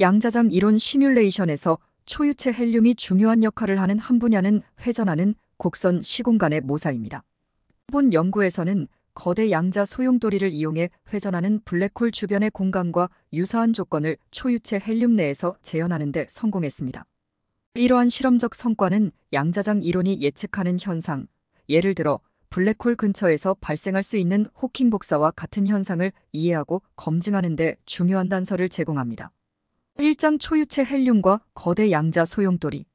양자장 이론 시뮬레이션에서 초유체 헬륨이 중요한 역할을 하는 한 분야는 회전하는 곡선 시공간의 모사입니다. 본 연구에서는 거대 양자 소용돌이를 이용해 회전하는 블랙홀 주변의 공간과 유사한 조건을 초유체 헬륨 내에서 재현하는 데 성공했습니다. 이러한 실험적 성과는 양자장 이론이 예측하는 현상, 예를 들어 블랙홀 근처에서 발생할 수 있는 호킹 복사와 같은 현상을 이해하고 검증하는 데 중요한 단서를 제공합니다. 1장 초유체 헬륨과 거대 양자 소용돌이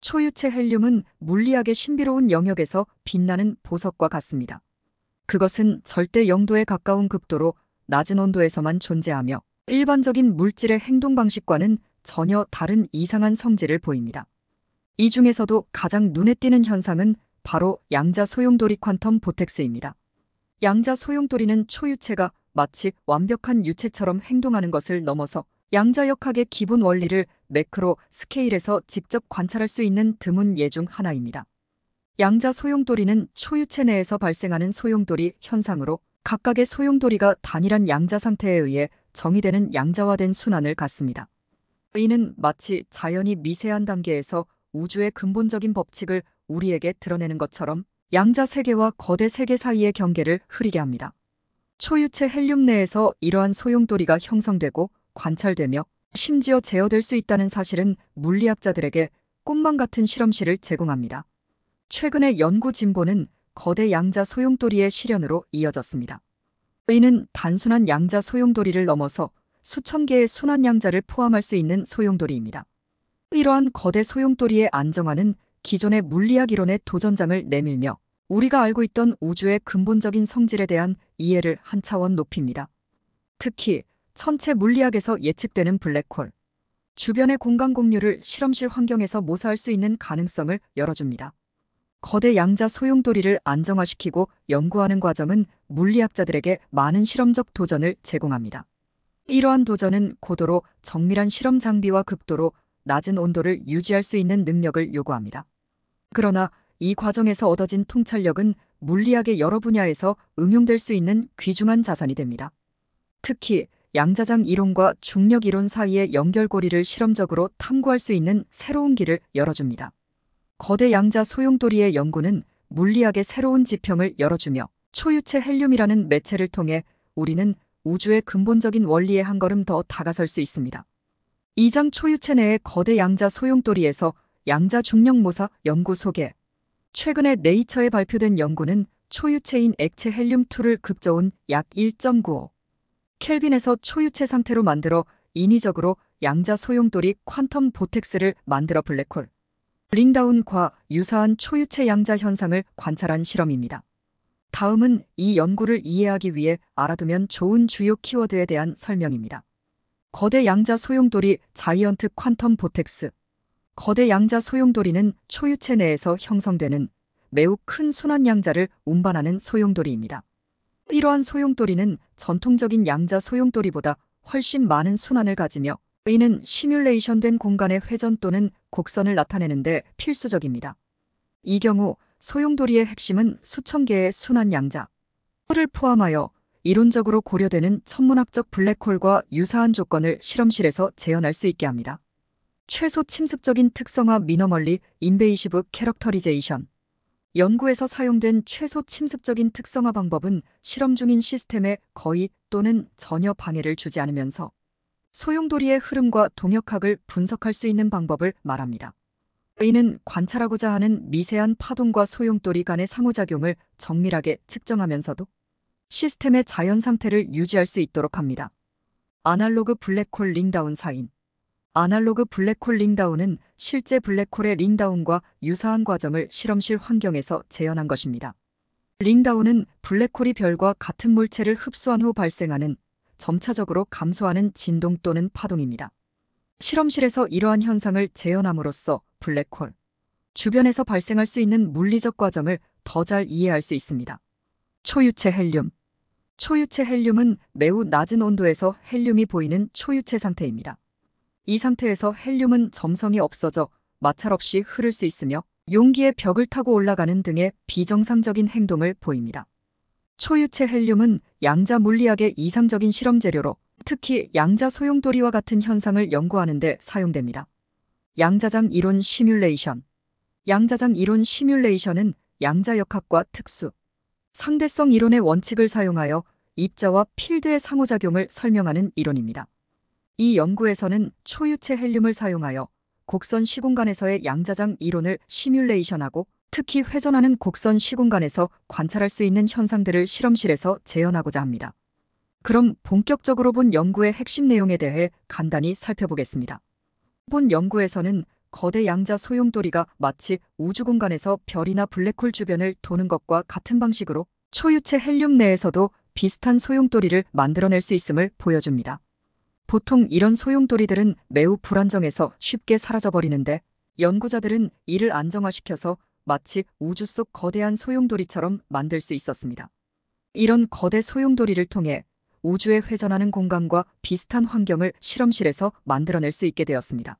초유체 헬륨은 물리학의 신비로운 영역에서 빛나는 보석과 같습니다. 그것은 절대 영도에 가까운 극도로 낮은 온도에서만 존재하며 일반적인 물질의 행동 방식과는 전혀 다른 이상한 성질을 보입니다. 이 중에서도 가장 눈에 띄는 현상은 바로 양자 소용돌이 퀀텀 보텍스입니다. 양자 소용돌이는 초유체가 마치 완벽한 유체처럼 행동하는 것을 넘어서 양자역학의 기본 원리를 매크로 스케일에서 직접 관찰할 수 있는 드문 예 중 하나입니다. 양자 소용돌이는 초유체 내에서 발생하는 소용돌이 현상으로 각각의 소용돌이가 단일한 양자 상태에 의해 정의되는 양자화된 순환을 갖습니다. 이는 마치 자연이 미세한 단계에서 우주의 근본적인 법칙을 우리에게 드러내는 것처럼 양자 세계와 거대 세계 사이의 경계를 흐리게 합니다. 초유체 헬륨 내에서 이러한 소용돌이가 형성되고 관찰되며 심지어 제어될 수 있다는 사실은 물리학자들에게 꿈만 같은 실험실을 제공합니다. 최근의 연구 진보는 거대 양자 소용돌이의 실현으로 이어졌습니다. 의는 단순한 양자 소용돌이를 넘어서 수천 개의 순환 양자를 포함할 수 있는 소용돌이입니다. 이러한 거대 소용돌이의 안정화는 기존의 물리학 이론의 도전장을 내밀며 우리가 알고 있던 우주의 근본적인 성질에 대한 이해를 한 차원 높입니다. 특히 선체 물리학에서 예측되는 블랙홀, 주변의 공간 공유를 실험실 환경에서 모사할 수 있는 가능성을 열어줍니다. 거대 양자 소용돌이를 안정화시키고 연구하는 과정은 물리학자들에게 많은 실험적 도전을 제공합니다. 이러한 도전은 고도로 정밀한 실험 장비와 극도로 낮은 온도를 유지할 수 있는 능력을 요구합니다. 그러나 이 과정에서 얻어진 통찰력은 물리학의 여러 분야에서 응용될 수 있는 귀중한 자산이 됩니다. 특히 양자장 이론과 중력 이론 사이의 연결고리를 실험적으로 탐구할 수 있는 새로운 길을 열어줍니다. 거대 양자 소용돌이의 연구는 물리학의 새로운 지평을 열어주며 초유체 헬륨이라는 매체를 통해 우리는 우주의 근본적인 원리에 한 걸음 더 다가설 수 있습니다. 이 장 초유체 내의 거대 양자 소용돌이에서 양자 중력 모사 연구 소개 최근에 네이처에 발표된 연구는 초유체인 액체 헬륨2를 급저온 약1.95 켈빈에서 초유체 상태로 만들어 인위적으로 양자 소용돌이 퀀텀 보텍스를 만들어 블랙홀 링다운과 유사한 초유체 양자 현상을 관찰한 실험입니다. 다음은 이 연구를 이해하기 위해 알아두면 좋은 주요 키워드에 대한 설명입니다. 거대 양자 소용돌이 자이언트 퀀텀 보텍스 거대 양자 소용돌이는 초유체 내에서 형성되는 매우 큰 순환 양자를 운반하는 소용돌이입니다. 이러한 소용돌이는 전통적인 양자 소용돌이보다 훨씬 많은 순환을 가지며 의는 시뮬레이션된 공간의 회전 또는 곡선을 나타내는데 필수적입니다. 이 경우 소용돌이의 핵심은 수천 개의 순환 양자 를 포함하여 이론적으로 고려되는 천문학적 블랙홀과 유사한 조건을 실험실에서 재현할 수 있게 합니다. 최소 침습적인 특성화 미너멀리 인베이시브 캐럭터리제이션 연구에서 사용된 최소 침습적인 특성화 방법은 실험 중인 시스템에 거의 또는 전혀 방해를 주지 않으면서 소용돌이의 흐름과 동역학을 분석할 수 있는 방법을 말합니다. 이는 관찰하고자 하는 미세한 파동과 소용돌이 간의 상호작용을 정밀하게 측정하면서도 시스템의 자연 상태를 유지할 수 있도록 합니다. 아날로그 블랙홀 링다운 사인 아날로그 블랙홀 링다운은 실제 블랙홀의 링다운과 유사한 과정을 실험실 환경에서 재현한 것입니다. 링다운은 블랙홀이 별과 같은 물체를 흡수한 후 발생하는 점차적으로 감소하는 진동 또는 파동입니다. 실험실에서 이러한 현상을 재현함으로써 블랙홀 주변에서 발생할 수 있는 물리적 과정을 더 잘 이해할 수 있습니다. 초유체 헬륨 초유체 헬륨은 매우 낮은 온도에서 헬륨이 보이는 초유체 상태입니다. 이 상태에서 헬륨은 점성이 없어져 마찰 없이 흐를 수 있으며 용기의 벽을 타고 올라가는 등의 비정상적인 행동을 보입니다. 초유체 헬륨은 양자 물리학의 이상적인 실험 재료로 특히 양자 소용돌이와 같은 현상을 연구하는 데 사용됩니다. 양자장 이론 시뮬레이션 양자장 이론 시뮬레이션은 양자역학과 특수, 상대성 이론의 원칙을 사용하여 입자와 필드의 상호작용을 설명하는 이론입니다. 이 연구에서는 초유체 헬륨을 사용하여 곡선 시공간에서의 양자장 이론을 시뮬레이션하고 특히 회전하는 곡선 시공간에서 관찰할 수 있는 현상들을 실험실에서 재현하고자 합니다. 그럼 본격적으로 본 연구의 핵심 내용에 대해 간단히 살펴보겠습니다. 본 연구에서는 거대 양자 소용돌이가 마치 우주 공간에서 별이나 블랙홀 주변을 도는 것과 같은 방식으로 초유체 헬륨 내에서도 비슷한 소용돌이를 만들어낼 수 있음을 보여줍니다. 보통 이런 소용돌이들은 매우 불안정해서 쉽게 사라져버리는데 연구자들은 이를 안정화시켜서 마치 우주 속 거대한 소용돌이처럼 만들 수 있었습니다. 이런 거대 소용돌이를 통해 우주에 회전하는 공간과 비슷한 환경을 실험실에서 만들어낼 수 있게 되었습니다.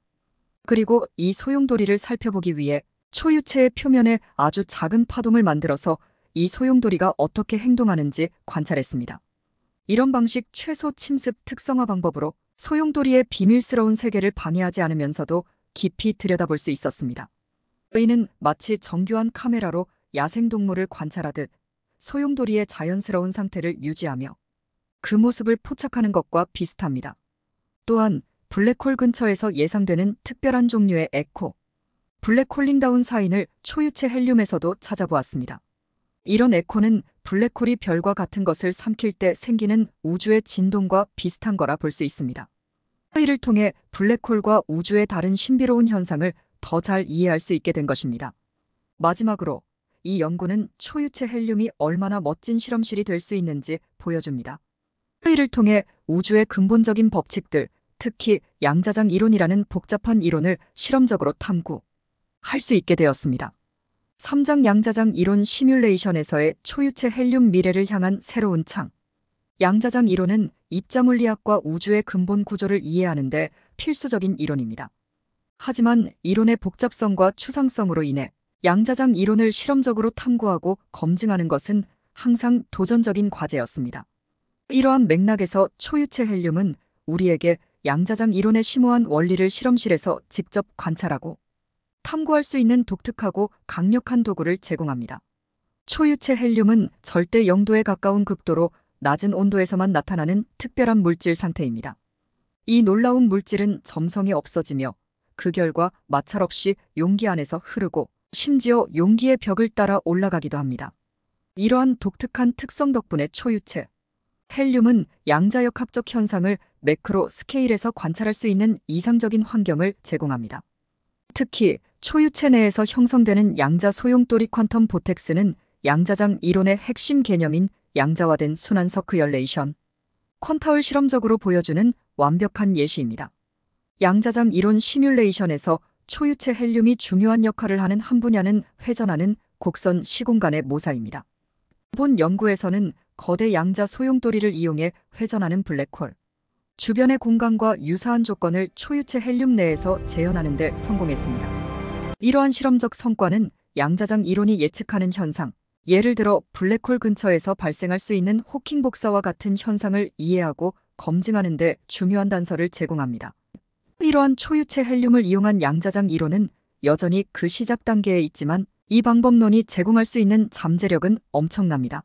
그리고 이 소용돌이를 살펴보기 위해 초유체의 표면에 아주 작은 파동을 만들어서 이 소용돌이가 어떻게 행동하는지 관찰했습니다. 이런 방식 최소 침습 특성화 방법으로 소용돌이의 비밀스러운 세계를 방해하지 않으면서도 깊이 들여다볼 수 있었습니다. 저희는 마치 정교한 카메라로 야생동물을 관찰하듯 소용돌이의 자연스러운 상태를 유지하며 그 모습을 포착하는 것과 비슷합니다. 또한 블랙홀 근처에서 예상되는 특별한 종류의 에코, 블랙홀링다운 사인을 초유체 헬륨에서도 찾아보았습니다. 이런 에코는 블랙홀이 별과 같은 것을 삼킬 때 생기는 우주의 진동과 비슷한 거라 볼 수 있습니다. 이를 통해 블랙홀과 우주의 다른 신비로운 현상을 더 잘 이해할 수 있게 된 것입니다. 마지막으로 이 연구는 초유체 헬륨이 얼마나 멋진 실험실이 될 수 있는지 보여줍니다. 이를 통해 우주의 근본적인 법칙들, 특히 양자장 이론이라는 복잡한 이론을 실험적으로 탐구, 할수 있게 되었습니다. 3장 양자장 이론 시뮬레이션에서의 초유체 헬륨 미래를 향한 새로운 창. 양자장 이론은 입자 물리학과 우주의 근본 구조를 이해하는데 필수적인 이론입니다. 하지만 이론의 복잡성과 추상성으로 인해 양자장 이론을 실험적으로 탐구하고 검증하는 것은 항상 도전적인 과제였습니다. 이러한 맥락에서 초유체 헬륨은 우리에게 양자장 이론의 심오한 원리를 실험실에서 직접 관찰하고 탐구할 수 있는 독특하고 강력한 도구를 제공합니다. 초유체 헬륨은 절대 0도에 가까운 극도로 낮은 온도에서만 나타나는 특별한 물질 상태입니다. 이 놀라운 물질은 점성이 없어지며 그 결과 마찰 없이 용기 안에서 흐르고 심지어 용기의 벽을 따라 올라가기도 합니다. 이러한 독특한 특성 덕분에 초유체 헬륨은 양자역 학적 현상을 매크로 스케일에서 관찰할 수 있는 이상적인 환경을 제공합니다. 특히 초유체 내에서 형성되는 양자 소용돌이 퀀텀 보텍스는 양자장 이론의 핵심 개념인 양자화된 순환 서크열레이션, 퀀타울 실험적으로 보여주는 완벽한 예시입니다. 양자장 이론 시뮬레이션에서 초유체 헬륨이 중요한 역할을 하는 한 분야는 회전하는 곡선 시공간의 모사입니다. 본 연구에서는 거대 양자 소용돌이를 이용해 회전하는 블랙홀, 주변의 공간과 유사한 조건을 초유체 헬륨 내에서 재현하는 데 성공했습니다. 이러한 실험적 성과는 양자장 이론이 예측하는 현상, 예를 들어 블랙홀 근처에서 발생할 수 있는 호킹 복사와 같은 현상을 이해하고 검증하는 데 중요한 단서를 제공합니다. 이러한 초유체 헬륨을 이용한 양자장 이론은 여전히 그 시작 단계에 있지만 이 방법론이 제공할 수 있는 잠재력은 엄청납니다.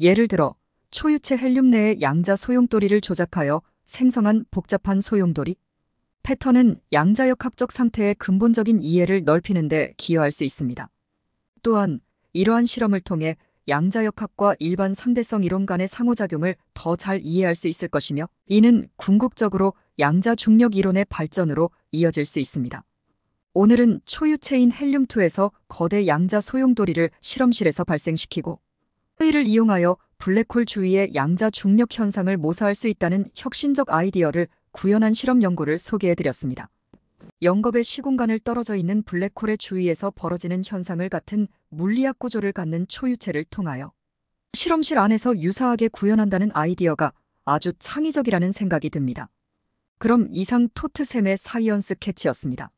예를 들어 초유체 헬륨 내에 양자 소용돌이를 조작하여 생성한 복잡한 소용돌이, 패턴은 양자역학적 상태의 근본적인 이해를 넓히는 데 기여할 수 있습니다. 또한 이러한 실험을 통해 양자역학과 일반 상대성 이론 간의 상호작용을 더 잘 이해할 수 있을 것이며 이는 궁극적으로 양자 중력 이론의 발전으로 이어질 수 있습니다. 오늘은 초유체인 헬륨2에서 거대 양자 소용돌이를 실험실에서 발생시키고 회의를 이용하여 블랙홀 주위의 양자 중력 현상을 모사할 수 있다는 혁신적 아이디어를 구현한 실험 연구를 소개해드렸습니다. 영겁의 시공간을 떨어져 있는 블랙홀의 주위에서 벌어지는 현상을 같은 물리학 구조를 갖는 초유체를 통하여 실험실 안에서 유사하게 구현한다는 아이디어가 아주 창의적이라는 생각이 듭니다. 그럼 이상 토트샘의 사이언스 캐치였습니다.